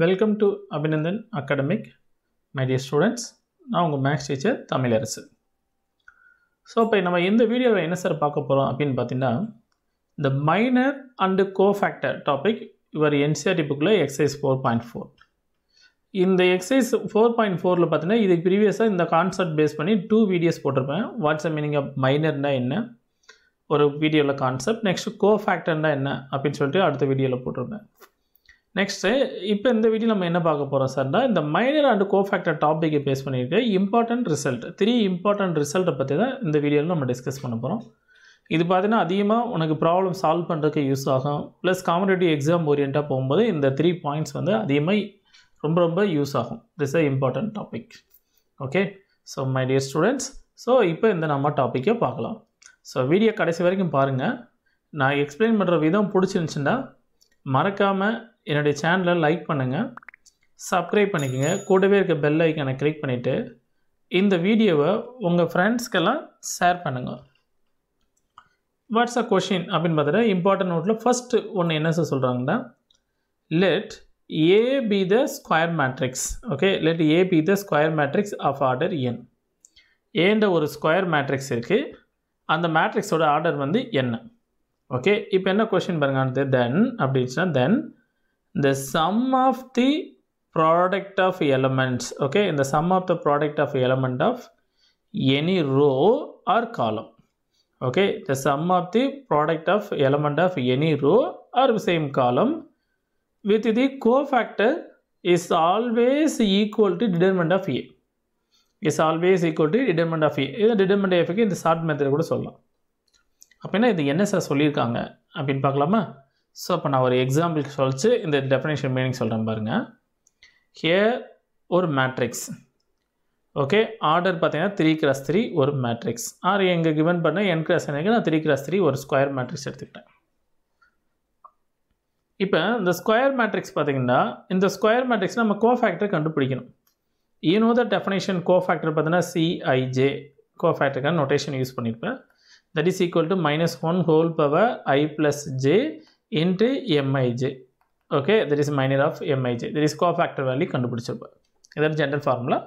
Welcome to Abhinandan academic my dear students நான் உங்கள் maths teacher Tamilarasu so இப்போ நம்ம இந்த வீடியோவில் என்ன சார் பார்க்க போகிறோம் அப்படின்னு பார்த்தீங்கன்னா e இந்த மைனர் அண்டு கோஃபேக்டர் டாபிக் இவர் என்சிஆர்டி புக்கில் எக்ஸசைஸ் ஃபோர் பாயிண்ட் ஃபோர் இந்த எக்ஸசைஸ் ஃபோர் பாயிண்ட் ஃபோரில் பார்த்தீங்கன்னா இதுக்கு ப்ரீவியஸாக இந்த கான்செப்ட் பேஸ் பண்ணி டூ வீடியோஸ் போட்டிருப்பேன் வாட்ஸ்அப் மீனிங் ஆஃப் மைனர்னால் என்ன ஒரு வீடியோவில் கான்செப்ட் நெக்ஸ்ட் கோஃபேக்டர்னால் என்ன அப்படின்னு சொல்லிட்டு அடுத்த வீடியோவில் போட்டிருப்பேன் நெக்ஸ்ட்டு இப்போ இந்த வீடியோ நம்ம என்ன பார்க்க போகிறோம் சார்னா இந்த மைனர் அண்ட் கோஃபேக்டர் டாப்பிக்கை பேஸ் பண்ணிட்டு இம்பார்ட்டன்ட் ரிசல்ட் த்ரீ இம்பார்ட்டன்ட் ரிசல்ட்டை பற்றி தான் இந்த வீடியோவில் நம்ம டிஸ்கஸ் பண்ண போகிறோம் இது பார்த்தீங்கன்னா அதிகமாக உனக்கு ப்ராப்ளம் சால்வ் பண்ணுறதுக்கு யூஸ் ஆகும் ப்ளஸ் காம்படேட்டிவ் எக்ஸாம் ஓரியண்ட்டாக போகும்போது இந்த த்ரீ பாயிண்ட்ஸ் வந்து அதிகமாக ரொம்ப ரொம்ப யூஸ் ஆகும் this a important topic okay so my dear students so இப்போ இந்த நம்ம டாப்பிக்கை பார்க்கலாம் ஸோ வீடியோ கடைசி வரைக்கும் பாருங்கள் நான் எக்ஸ்பிளைன் பண்ணுற விதம் பிடிச்சிருந்துச்சுன்னா மறக்காமல் என்னுடைய சேனலை லைக் பண்ணுங்கள் சப்ஸ்கிரைப் பண்ணிக்கோங்க கூடவே இருக்க பெல் ஐக்கனை கிளிக் பண்ணிவிட்டு இந்த வீடியோவை உங்கள் ஃப்ரெண்ட்ஸ்க்கெல்லாம் ஷேர் பண்ணுங்கள் வாட்ஸ் அ கொஷின் அப்படின்னு பார்த்துட்டு இம்பார்ட்டன்ட் நோட்டில் ஃபஸ்ட்டு ஒன்று என்ன சார் சொல்கிறாங்கன்னா let A be the square matrix okay let A be the square matrix of order N ஏன்ற ஒரு ஸ்கொயர் மேட்ரிக்ஸ் இருக்குது அந்த மேட்ரிக்ஸோட ஆர்டர் வந்து என்ன ஓகே இப்போ என்ன கொஷின் பாருங்க தென் அப்படின்னுச்சுன்னா then the sum of the product of elements okay in the sum of the product of element of any row or column okay the sum of the product of element of any row or same column with the cofactor is always equal to determinant of a is always equal to determinant of A இது determinant எஃப்க்கு இந்த short method கூட சொல்லலாம் அப்படின்னா இது என்ன sir சொல்லியிருக்காங்க அப்படின்னு பார்க்கலாமா ஸோ அப்போ நான் ஒரு எக்ஸாம்பிள் சொல்லிச்சு இந்த டெஃபினேஷன் மீனிங் சொல்கிறேன் பாருங்கள் ஹியர் ஒரு மேட்ரிக்ஸ் ஓகே ஆர்டர் பார்த்தீங்கன்னா த்ரீ கிராஸ் த்ரீ ஒரு மேட்ரிக்ஸ் ஆர் எங்கள் கிவன் பண்ண என் கிராஸ் எனக்கு நான் த்ரீ கிராஸ் த்ரீ ஒரு ஸ்கொயர் மேட்ரிக்ஸ் எடுத்துக்கிட்டேன் இப்போ இந்த ஸ்கொயர் மேட்ரிக்ஸ் பார்த்தீங்கன்னா இந்த ஸ்கொயர் மேட்ரிக்ஸ் நம்ம கோஃபேக்டர் கண்டுபிடிக்கணும் ஈனோ த டெஃபினேஷன் கோஃபேக்டர் பார்த்தீங்கன்னா சிஐஜே கோஃபேக்டருக்கான நொட்டேஷன் யூஸ் பண்ணியிருப்பேன் that is equal to minus one whole power I plus J into Mij. Okay, that is minor of Mij. There is cofactor value கண்டுபிடிச்சிருப்போம் இதான் general formula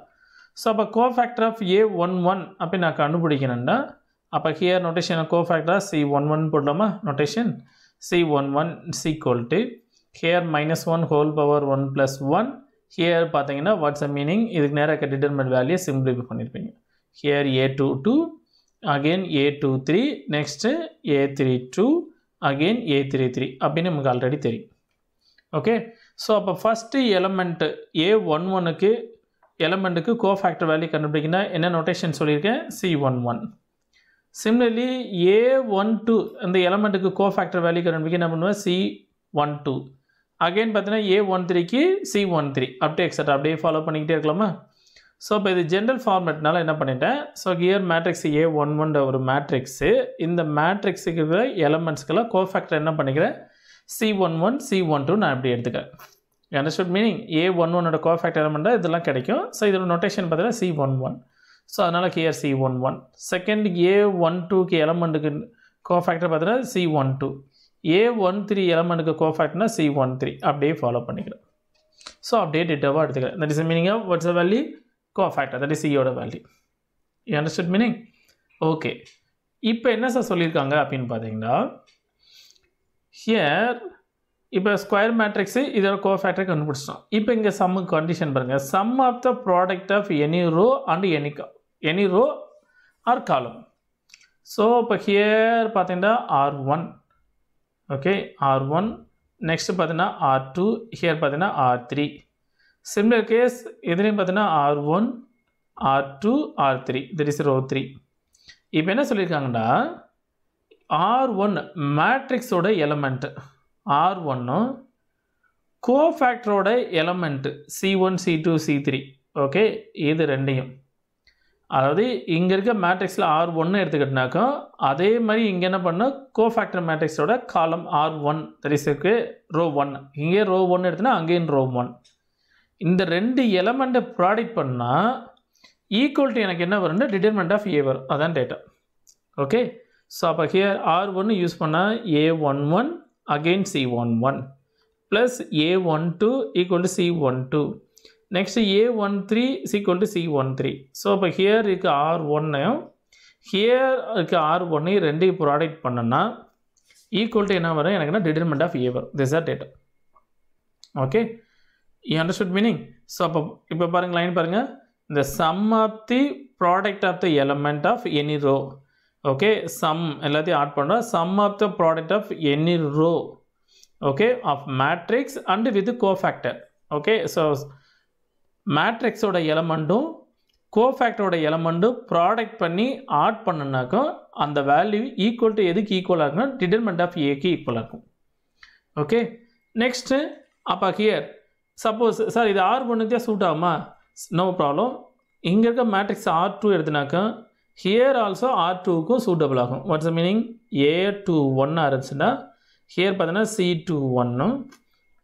so அப்போ cofactor of A one one அப்படி நான் கண்டுபிடிக்கணும்னா அப்போ here notation கோஃபேக்டராக C one one போடலாமா notation C one one C called here minus one whole power one plus one here பார்த்தீங்கன்னா வாட்ஸ் அ மீனிங் இதுக்கு நேராக டிட்டர்மெண்ட் வேல்யூ சிம்பிளிஃபை பண்ணியிருப்பீங்க here A two two again A two three next A three two again A three three அப்படின்னு நமக்கு already தெரியும் okay so அப்போ first element A one ஒனுக்கு எலமெண்ட்டுக்கு கோ ஃபேக்டர் வேல்யூ கண்டுபிடிக்கினா என்ன நோட்டேஷன் சொல்லியிருக்கேன் C one one similarly A one two அந்த எலமெண்ட்டுக்கு கோ ஃபேக்டர் வேல்யூ கண்டுபிடிக்க என்ன பண்ணுவேன் சி ஒன் டூ அகெயின் பார்த்தீங்கன்னா ஏ ஒன் த்ரீக்கு சி ஒன் த்ரீ அப்படியே எக்ஸட்ரா அப்படியே ஃபாலோ பண்ணிக்கிட்டே இருக்கலாமா ஸோ இப்போ இது ஜென்ரல் ஃபார்மேட்னால என்ன பண்ணிட்டேன் so here matrix A one ஒன்ற ஒரு மேட்ரிக்ஸு இந்த மேட்ரிக்ஸுக்கு இருக்கிற எலமெண்ட்ஸ்க்கெல்லாம் கோஃபேக்டர் என்ன பண்ணிக்கிறேன் C one one C one two நான் இப்படி எடுத்துக்கிறேன் அண்டர்ஸ்டுட் மீனிங் ஏ ஒன் ஒன்னோட கோஃபேக்ட் எலமெண்ட்டாக இதெல்லாம் கிடைக்கும் ஸோ இதோட நொட்டேஷன் பார்த்தீங்கன்னா சி ஒன் ஒன் ஸோ அதனால் here C one one second A one டூக்கு எலமெண்ட்டுக்கு கோஃபேக்டர் பார்த்தீங்கன்னா C one two A one three எலமெண்ட்டுக்கு கோஃபேக்ட்னா சி ஒன் த்ரீ அப்படியே ஃபாலோ பண்ணிக்கிறேன் ஸோ அப்படியே டிட்டவாக எடுத்துக்கிறேன் that is meaning of what's a value cofactor that is சியோட value you understood meaning okay இப்போ என்ன சார் சொல்லியிருக்காங்க அப்படின்னு பார்த்தீங்கன்னா ஹியர் இப்போ ஸ்கொயர் மேட்ரிக்ஸு இதோட கோஃபேக்டரை கண்டுபிடிச்சிட்டோம் இப்போ இங்கே சம்மு கண்டிஷன் பாருங்கள் sum of the product of any row and any any row or column so இப்போ ஹியர் பார்த்தீங்கன்னா R one okay R one next பார்த்தீங்கன்னா ஆர் டூ ஹியர் பார்த்தீங்கன்னா R three similar case Similar case, எதுலையும் பார்த்தினா R1, R2, R3, that is row three இப்போ என்ன சொல்லியிருக்காங்கன்னா R one மேட்ரிக்ஸோட எலமெண்ட்டு ஆர் ஒன்னும் கோஃபேக்டரோட element C one C two C three okay இது ரெண்டையும் அதாவது இங்கே இருக்க மேட்ரிக்ஸில் ஆர் ஒன்று எடுத்துக்கிட்டனாக்கா அதே மாதிரி இங்கே என்ன பண்ணால் கோஃபேக்டர் மேட்ரிக்ஸோட காலம் ஆர் ஒன் தரிசுக்கு ரோ ஒன் இங்கே ரோ ஒன்று எடுத்துனா அங்கேயும் ரோ ஒன் இந்த ரெண்டு எலமெண்ட்டை ப்ராடக்ட் பண்ணால் ஈக்குவல் டு எனக்கு என்ன வரும்னா டிடெர்மெண்ட் ஆஃப் ஏ வரும் அதான் டேட்டா ஓகே ஸோ அப்போ ஹியர் ஆர் ஒன்று யூஸ் பண்ணால் A one one again C one one plus A one two equal to C one two next A one three equal to C one three so அப்போ here இருக்குது R ஒன்னையும் here இருக்குது R ஒன்னையும் ரெண்டையும் product பண்ணோன்னா equal to என்ன வரும் எனக்குன்னா டிடெர்மெண்ட் ஆஃப் ஏ வரும் this are data okay you understood meaning so அப்போ இப்போ பாருங்கள் லைன் பாருங்கள் இந்த sum of the product of the element of any row okay sum எல்லாத்தையும் ஆட் பண்ணுறோம் sum of the product of any row okay of matrix and with cofactor okay so மேட்ரிக்ஸோட எலமெண்ட்டும் கோஃபேக்டரோட எலமெண்ட்டும் ப்ராடக்ட் பண்ணி ஆட் பண்ணுனாக்கும் அந்த வேல்யூ ஈக்குவல் டு எதுக்கு ஈக்குவலாக இருக்குன்னா டிடர்மெண்ட் ஆஃப் ஏக்கு ஈக்குவலாக இருக்கும் ஓகே நெக்ஸ்ட்டு அப்போ ஹியர் சப்போஸ் சார் இது ஆர் ஒன்றுக்கே சூட் ஆகுமா நோ ப்ராப்ளம் இங்கே இருக்க மேட்ரிக்ஸ் ஆர் டூ எடுத்தினாக்கா ஹியர் ஆல்சோ ஆர் டூக்கும் சூட்டபிள் ஆகும் வாட்ஸ் மீனிங் ஏ டூ ஒன்னாக இருந்துச்சுன்னா ஹியர் பார்த்தீங்கன்னா சி டூ ஒன்னும்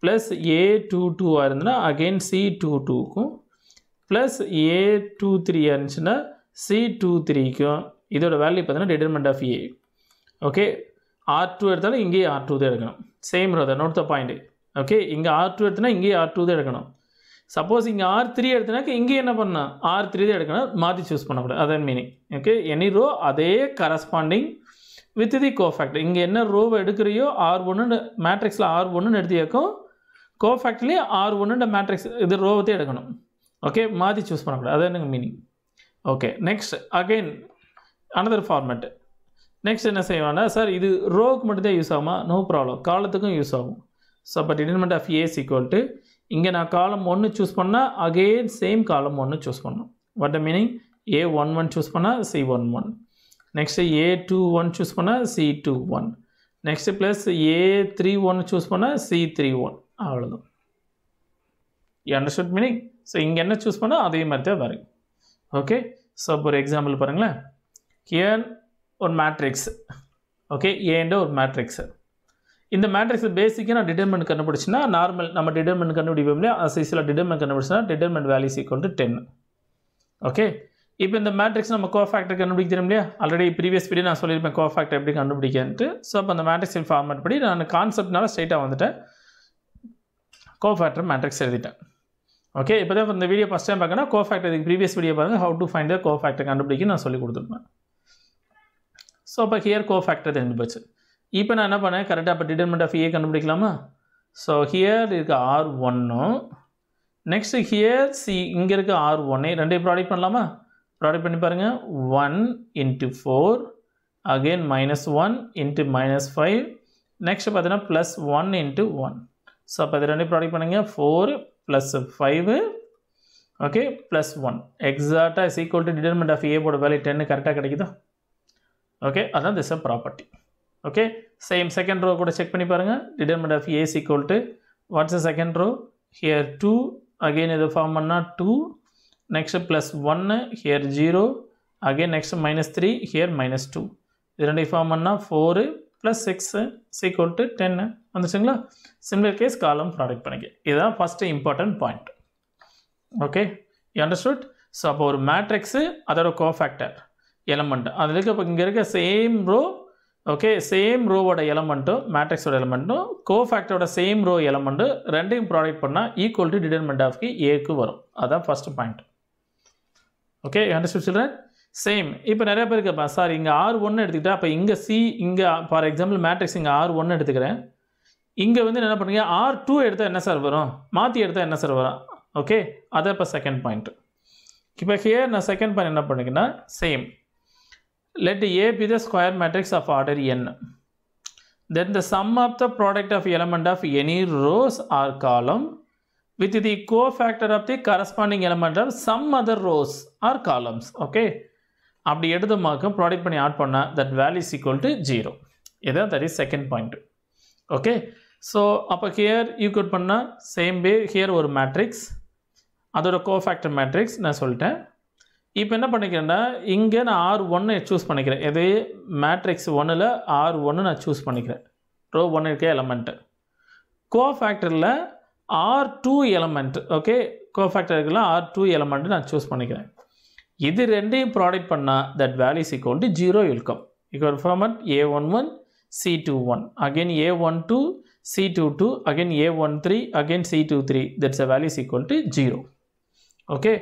ப்ளஸ் ஏ டூ டூவாக இருந்துன்னா அகெயின் சி டூ டூக்கும் ப்ளஸ் ஏ டூ த்ரீ இருந்துச்சுன்னா சி டூ த்ரீக்கும் இதோட வேல்யூ பார்த்தீங்கன்னா determinant of A okay R two எடுத்தாலும் இங்கேயே ஆர் டூ தான் எடுக்கணும் same rather note the point okay இங்கே ஆர் டூ எடுத்தனா இங்கேயே ஆர் டூ தான் எடுக்கணும் சப்போஸ் இங்கே ஆர் த்ரீ எடுத்தினாக்க இங்கே என்ன பண்ணலாம் ஆர் த்ரீ தான் எடுக்கணும் மாற்றி சூஸ் பண்ணக்கூடாது அதன் மீனிங் ஓகே எனி ரோ அதே கரஸ்பாண்டிங் வித் தி கோஃபேக்டர் இங்கே என்ன ரோவை எடுக்கிறியோ ஆர் ஒன்று மேட்ரிக்ஸில் ஆர் ஒன்றுன்னு எடுத்தியாக்கும் கோஃபேக்டர்லேயே ஆர் ஒன்றுன்ற மேட்ரிக்ஸ் இது ரோவத்தையும் எடுக்கணும் ஓகே மாற்றி சூஸ் பண்ணக்கூடாது அதான் எனக்கு meaning okay next again another format next என்ன செய்வானா சார் இது ரோவுக்கு மட்டும்தான் யூஸ் ஆகுமா நோ ப்ராப்ளம் காலத்துக்கும் யூஸ் ஆகும் ஸோ அப்போ டிட்டர்மெண்ட் ஆஃப் ஏ ஈக்குவல் இங்கே நான் காலம் ஒன்று சூஸ் பண்ணால் அகெயின் சேம் காலம் ஒன்று சூஸ் பண்ணணும் what the meaning A one one choose பண்ணால் C one one next A two one choose பண்ணால் C two one next plus A three ஒன்று சூஸ் பண்ணால் சி த்ரீ ஒன் அவ்வளோதான் ஏ அண்டர்ஸ்டுட் மீனிங் ஸோ இங்கே என்ன choose பண்ணால் அதே மாதிரி தான் வரும் ஓகே ஸோ இப்போ ஒரு எக்ஸாம்பிள் பாருங்களேன் கியன் ஒரு மேட்ரிக்ஸ் ஓகே ஏன்ற ஒரு மேட்ரிக்ஸு இந்த மேட்ரிக்ஸ் பேசிக்காக நான் டிடர்மெண்ட் கண்டுபிடிச்சுன்னா நார்மல் நம்ம டிடெர்மெண்ட் கண்டுபிடிப்போம் இல்லையா சைஸில் டிடெர்மெண்ட் கண்டுபிடிச்சுன்னா determinant values equal to ten okay இப்போ இந்த மேட்ரிக்ஸ் நம்ம கோ ஃபேக்டர் கண்டுபிடிக்கிறோம் இல்லையா ஆல்ரெடி ப்ரீவியஸ் பீரியட் நான் சொல்லியிருப்பேன் கோ ஃபேக்டர் எப்படி கண்டுபிடிக்கன்ட்டு ஸோ அப்போ அந்த மேட்ரிக்ஸின் ஃபார்மேட் படி நான் கான்செப்ட்னால ஸ்ட்ரைட்டாக வந்துட்டேன் ஃபேக்டர் மேட்ரிக்ஸ் எழுதிட்டேன் ஓகே இப்போ தான் இந்த வீடியோ ஃபஸ்ட் டைம் பார்க்கணும் ஃபேக்டர் இதுக்கு ப்ரீவியஸ் வீடியோ பாருங்கள் how to find cofactor கண்டுபிடிக்க நான் சொல்லி கொடுத்துருப்பேன் ஸோ அப்போ ஹியர் கோ ஃபேக்டர் தெரிஞ்சு போச்சு இப்போ நான் என்ன பண்ணேன் கரெக்டாக அப்போ டிடர்மெண்ட் ஆஃப் ஏ கண்டுபிடிக்கலாமா ஸோ ஹியர் இருக்க ஆர் ஒன்னும் நெக்ஸ்ட்டு ஹியர் சி இங்கே இருக்க ஆர் ஒன்னே ரெண்டையும் ப்ராடக்ட் பண்ணலாமா ப்ராடக்ட் பண்ணி பாருங்கள் one into four again minus one into minus five next பார்த்தீங்கன்னா plus one into one so அப்போ இது ரெண்டு ப்ராடக்ட் பண்ணுங்க four plus five okay plus one எக்ஸாக்டாக is equal to determinant of A போட வேலை டென்னு கரெக்டாக கிடைக்குதா ஓகே அதான் this uh property okay same second row கூட செக் பண்ணி பாருங்கள் determinant of A's equal to what's second row here two again இது ஃபார்ம் பண்ணால் டூ நெக்ஸ்ட் ப்ளஸ் ஒன்னு here zero again next minus three here minus two இது ரெண்டு form பண்ணால் four plus six is equal to ten வந்துச்சுங்களா similar case column product பண்ணிக்க இதுதான் first important point okay you understood so அப்போ ஒரு மேட்ரிக்ஸு அதோட கோஃபேக்டர் எலமெண்ட் அதில் இருக்க இப்போ இங்கே இருக்க சேம் ரோ ஓகே சேம் ரோவோட எலமெண்ட்டும் மேட்ரிக்ஸோட எலமெண்ட்டும் கோஃபேக்டரோட சேம் ரோ எலமெண்ட்டு ரெண்டையும் ப்ராடக்ட் பண்ணால் ஈக்குவல் டு டிடர்மெண்ட் கி ஏக்கு வரும் அதான் ஃபஸ்ட் பாயிண்ட் ஓகே அண்டர்ஸ்டுட் சொல்கிறேன் சேம் இப்போ நிறைய பேர் இருக்கப்பா சார் இங்கே ஆர் ஒன்று எடுத்துக்கிட்டா அப்போ இங்கே சி இங்கே ஃபார் எக்ஸாம்பிள் மேட்ரிக்ஸ் இங்கே ஆர் ஒன்று எடுத்துக்கிறேன் இங்கே வந்து என்ன பண்ணுறீங்க ஆர் டூ எடுத்தால் என்ன சார் வரும் மாற்றி எடுத்தால் என்ன சார் வரும் ஓகே அதான் இப்போ செகண்ட் பாயிண்ட் இப்போ ஹியர் நான் செகண்ட் பாயிண்ட் என்ன பண்ணிங்கன்னா same let A be the square matrix of order n. Then the sum of the product of element of any rows or column with the cofactor of the corresponding element of some other rows or columns. Okay. அப்படி எடுத்தமாக்கும் product பண்ணி add பண்ணால் that value is equal to zero இதான் that is second point okay so அப்போ here equal பண்ணால் same way here ஒரு matrix அதோட cofactor matrix நான் சொல்லிட்டேன் இப்போ என்ன பண்ணிக்கிறேன்னா இங்கே நான் ஆர் ஒன்று சூஸ் பண்ணிக்கிறேன் இது மேட்ரிக்ஸ் ஒன்னில் ஆர் ஒன்று நான் சூஸ் பண்ணிக்கிறேன் ரோ ஒன் இருக்க எலமெண்ட்டு கோ ஃபேக்டரியில் R two element okay factor இருக்குல்ல ஆர் டூ எலமெண்ட்டு நான் சூஸ் பண்ணிக்கிறேன் இது ரெண்டையும் ப்ராடக்ட் பண்ணால் that values equal to zero இல்கம் equal form at A one one C two one again A one two C two two again A one three again C two three that's uh values equal to zero okay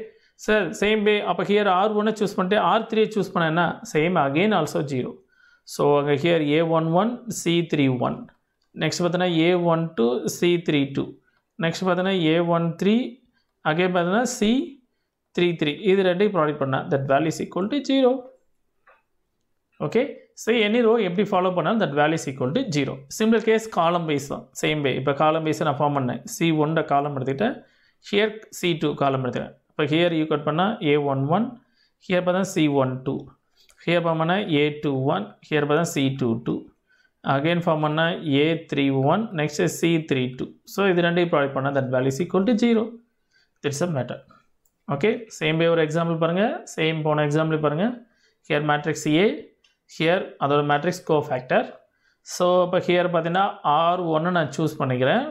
sir same way அப்போ here R ஒன்னை choose பண்ணிட்டு R த்ரீயை choose பண்ணேன்னா same again also zero so அங்கே here A one one C three one next பார்த்தோன்னா A one two C three two next பார்த்தோன்னா A one three again பார்த்தோன்னா C three three இது ரெண்டையும் ப்ராடக்ட் பண்ணேன் that values equal to zero okay so any row எப்படி follow பண்ணாலும் that values equal to zero simple case column wise தான் same way இப்போ column வைஸை நான் ஃபார்ம் பண்ணேன் சி ஒன்ற காலம் எடுத்துக்கிட்டேன் ஹியர் சி டூ காலம் எடுத்துக்கிறேன் இப்போ ஹியர் யூ கட் பண்ணால் ஏ ஒன் ஒன் ஹியர் பார்த்தா C one two here form பண்ணால் ஏ டூ ஒன் ஹியர் பார்த்தா C two two again form பண்ணால் A three one next C three two so இது ரெண்டையும் ப்ராடக்ட் பண்ணால் that value equal to zero it's uh matter okay same way ஒரு example பாருங்கள் same போன example பாருங்கள் here matrix A here அதோட matrix cofactor so இப்போ here பார்த்தீங்கன்னா ஆர் ஒன்று நான் சூஸ் பண்ணிக்கிறேன்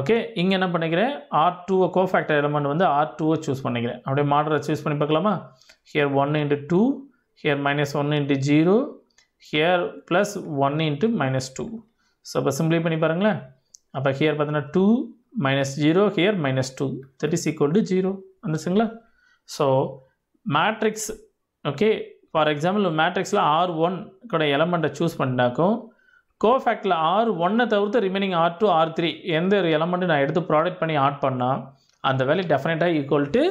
ஓகே இங்கே என்ன பண்ணிக்கிறேன் ஆர் டூவை கோஃபேக்டர் எலமெண்ட் வந்து ஆர் டூவை சூஸ் பண்ணிக்கிறேன் அப்படியே மாடரை சூஸ் பண்ணி பார்க்கலாமா here one into two here minus one into zero here plus one into minus two so இப்போ சிம்பிளி பண்ணி பாருங்களேன் அப்போ ஹியர் பார்த்தீங்கன்னா two minus zero here minus two that is equal to zero வந்துச்சுங்களா so matrix okay for example மேட்ரிக்ஸில் R one கூட எலமெண்ட்டை choose பண்ணினாக்கும் கோஃபேக்டில் ஆர் ஒன்னை தவிர்த்து remaining R two R three எந்த ஒரு எலமெண்ட்டு நான் எடுத்து ப்ராடக்ட் பண்ணி ஆட் பண்ணால் அந்த வேல்யூ டெஃபினட்டாக ஈக்குவல் டு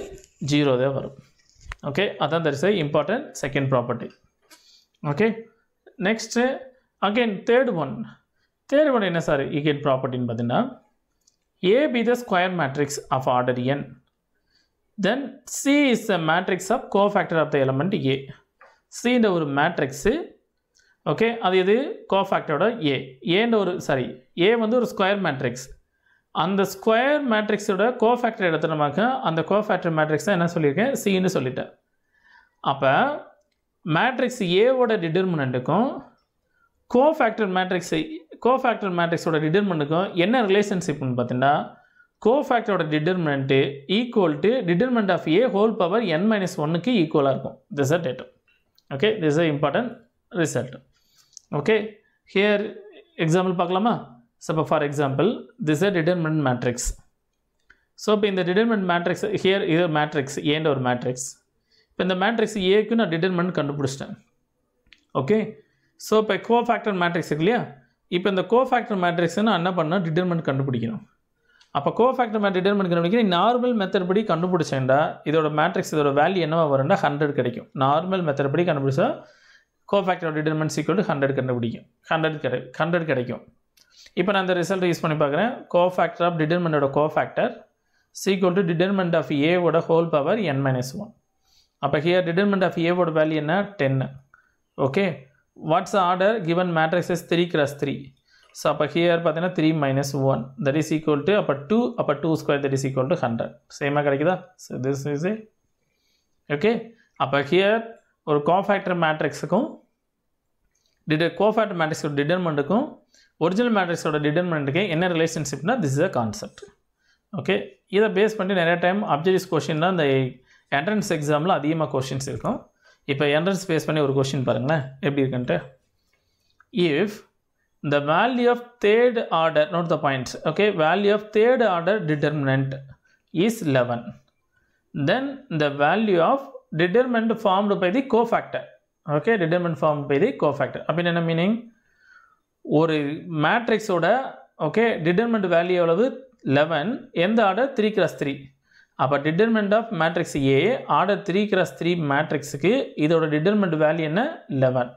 ஜீரோ தான் வரும் ஓகே அதான் that is a important second property okay next again third one third one என்ன சார் ஈகெயின் ப்ராப்பர்ட்டின்னு பார்த்தீங்கன்னா A be the square matrix of order n then C is a matrix of cofactor of the element A C இந்த ஒரு matrix okay அது இது கோஃபேக்டரோட ஏ ஏன்ற ஒரு sorry A வந்து ஒரு ஸ்கொயர் மேட்ரிக்ஸ் அந்த ஸ்கொயர் மேட்ரிக்ஸோட கோஃபேக்டர் எடுத்துனமாக்க அந்த கோஃபேக்டர் மேட்ரிக்ஸ் தான் என்ன சொல்லியிருக்கேன் சின்னு சொல்லிட்டேன் அப்போ மேட்ரிக்ஸ் ஏவோட டிடர்மினண்ட்டுக்கும் கோஃபேக்டர் மேட்ரிக்ஸ் கோஃபேக்டர் மேட்ரிக்ஸோட டிடர்மெண்ட்டுக்கும் என்ன ரிலேஷன்ஷிப்னு பார்த்தீங்கன்னா கோஃபேக்டரோட determinant equal to determinant of A whole power n minus ஒன்னுக்கு ஈக்குவலாக இருக்கும் this uh datum okay this a important result okay here example பார்க்கலாமா suppose for example this a determinant matrix so இப்போ இந்த டிடர்மெண்ட் மேட்ரிக்ஸ் ஹியர் இது matrix ஏன்ற ஒரு matrix இப்போ இந்த மேட்ரிக்ஸ் ஏக்கு நான் டிடர்மெண்ட் கண்டுபிடிச்சிட்டேன் ஓகே ஸோ இப்போ கோ ஃபேக்டர் மேட்ரிக்ஸ் இருக்கு இல்லையா இப்போ இந்த கோ ஃபேக்டர் மேட்ரிக்ஸை நான் என்ன பண்ணால் டிடெர்மெண்ட் கண்டுபிடிக்கணும் அப்போ கோ ஃபேக்டர் மேட் டிடர்மெண்ட் கண்டுபிடிக்கிறேன் நார்மல் மெத்தட் படி கண்டுபிடிச்சேன்டா இதோட மேட்ரிக்ஸ் இதோட வேல்யூ என்னவா வரும்னா ஹண்ட்ரட் கிடைக்கும் நார்மல் மெத்தட் படி கண்டுபிடிச்சா cofactor of determinant equal to hundred கண்டுபிடிக்கும் ஹண்ட்ரட் கிடை ஹண்ட்ரட் கிடைக்கும் இப்போ நான் அந்த ரிசல்ட் யூஸ் பண்ணி பார்க்குறேன் கோஃபேக்டர் ஆஃப் டிட்டர்மெண்ட்டோட cofactor is equal to determinant of ஏவோட whole power n minus one அப்போ ஹியர் டிடர்மெண்ட் ஆஃப் ஏவோட வேல்யூ என்ன ten okay what's order given matrix is three cross three so அப்போ ஹியர் பார்த்தீங்கன்னா three minus one that is equal to அப்போ two அப்போ two square that is equal to hundred சேமாக கிடைக்குதா so this is A okay அப்போ here ஒரு cofactor மேட்ரிக்ஸுக்கும் டிட கோஃபேட் மேட்ரிக்ஸோட டிடர்மெண்ட்டுக்கும் ஒரிஜினல் மேட்ரிக்ஸோட டிடர்மெண்ட்டுக்கு என்ன ரிலேஷன்ஷிப்னா this is a concept okay இதை பேஸ் பண்ணி நிறைய டைம் அப்ஜெக்டிவ்ஸ் தான் இந்த என்ட்ரன்ஸ் எக்ஸாமில் அதிகமாக கொஷின்ஸ் இருக்கும் இப்போ என்ட்ரன்ஸ் பேஸ் பண்ணி ஒரு கொஷின் பாருங்களேன் எப்படி இருக்குன்ட்டு if the value of third order note the points okay value of third order determinant is eleven then the value of determinant formed by the cofactor okay determinant form by the cofactor அப்படின்னு என்ன meaning ஒரு மேட்ரிக்ஸோட okay determinant value எவ்வளவு eleven எந்த order three cross three அப்போ determinant of matrix A order three cross three மேட்ரிக்ஸுக்கு இதோட determinant value என்ன eleven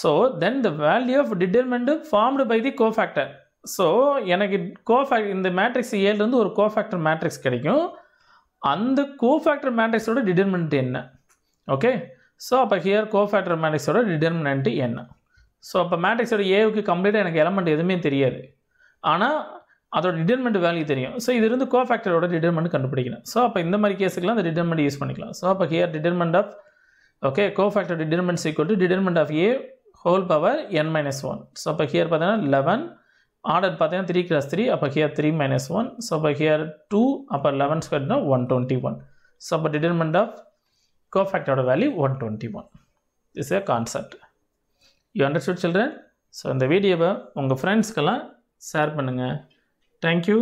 so then the value of determinant formed by the cofactor so எனக்கு கோஃபேக்ட் இந்த மேட்ரிக்ஸ் ஏலேருந்து ஒரு கோஃபேக்டர் மேட்ரிக்ஸ் கிடைக்கும் அந்த கோஃபேக்டர் மேட்ரிக்ஸோட டிட்டர்மெண்ட் என்ன ஓகே ஸோ அப்போ ஹியர் கோஃபேக்டர் மேட்ரிக்ஸோட டிடர்மினன்ட்டு என்ன ஸோ அப்போ மேட்ரிக்ஸோட ஏவுக்கு கம்ப்ளீட்டாக எனக்கு எலமெண்ட் எதுவுமே தெரியாது ஆனால் அதோட டிடர்மெண்ட் வேல்யூ தெரியும் ஸோ இது இருந்து கோஃபேக்டரோட டிடெர்மெண்ட் கண்டுபிடிக்கணும் ஸோ அப்போ இந்த மாதிரி கேஸுக்குலாம் அந்த டிடெர்மெண்ட் யூஸ் பண்ணிக்கலாம் ஸோ அப்போ here determinant of okay cofactor determinant equal to determinant of A whole power n minus one so அப்போ ஹியர் பார்த்தீங்கன்னா லெவன் ஆர்டர் பார்த்தீங்கன்னா த்ரீ கிளாஸ் த்ரீ அப்போ here three minus one so அப்போ here two அப்போ eleven ஸ்கொயர்னா one twenty one so அப்போ determinant of cofactor value 121 this is a concept you understood children so இந்த வீடியோவை உங்கள் ஃப்ரெண்ட்ஸ்க்கெல்லாம் ஷேர் பண்ணுங்கள் தேங்க்யூ